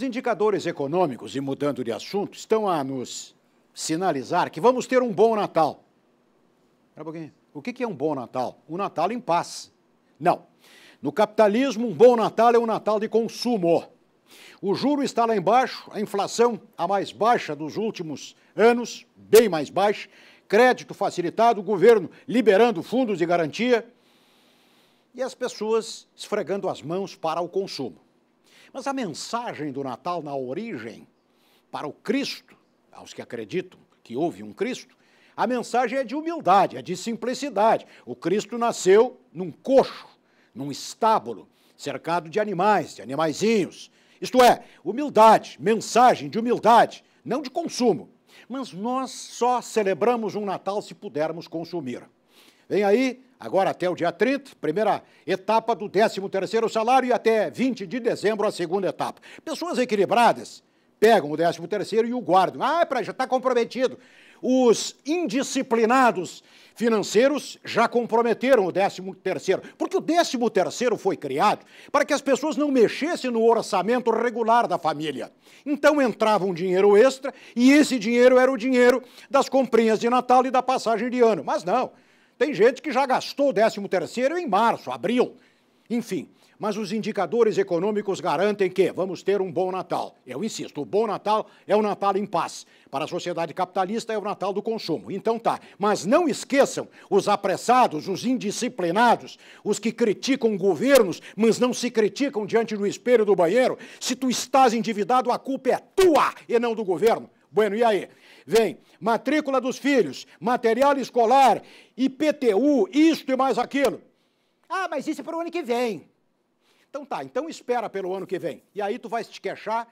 Os indicadores econômicos, e mudando de assunto, estão a nos sinalizar que vamos ter um bom Natal. Espera um pouquinho. O que é um bom Natal? Um Natal em paz. Não. No capitalismo, um bom Natal é um Natal de consumo. O juro está lá embaixo, a inflação a mais baixa dos últimos anos, bem mais baixa, crédito facilitado, o governo liberando fundos de garantia e as pessoas esfregando as mãos para o consumo. Mas a mensagem do Natal, na origem, para o Cristo, aos que acreditam que houve um Cristo, a mensagem é de humildade, é de simplicidade. O Cristo nasceu num coxo, num estábulo, cercado de animais, de animaizinhos. Isto é, humildade, mensagem de humildade, não de consumo. Mas nós só celebramos um Natal se pudermos consumir. Vem aí, agora até o dia 30, primeira etapa do 13º salário e até 20 de dezembro a segunda etapa. Pessoas equilibradas pegam o 13º e o guardam. Ah, é já está comprometido. Os indisciplinados financeiros já comprometeram o 13º, porque o 13º foi criado para que as pessoas não mexessem no orçamento regular da família. Então entrava um dinheiro extra e esse dinheiro era o dinheiro das comprinhas de Natal e da passagem de ano. Mas não, tem gente que já gastou o 13 terceiro em março, abril, enfim. Mas os indicadores econômicos garantem que vamos ter um bom Natal. Eu insisto, o bom Natal é o Natal em paz. Para a sociedade capitalista é o Natal do consumo. Então tá. Mas não esqueçam os apressados, os indisciplinados, os que criticam governos, mas não se criticam diante do espelho do banheiro. Se tu estás endividado, a culpa é tua e não do governo. Bueno, e aí? Vem, matrícula dos filhos, material escolar, IPTU, isto e mais aquilo. Ah, mas isso é para o ano que vem. Então tá, então espera pelo ano que vem. E aí tu vai te queixar?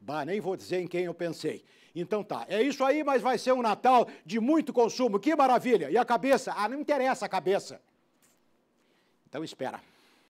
Bah, nem vou dizer em quem eu pensei. Então tá, é isso aí, mas vai ser um Natal de muito consumo. Que maravilha! E a cabeça? Ah, não interessa a cabeça. Então espera.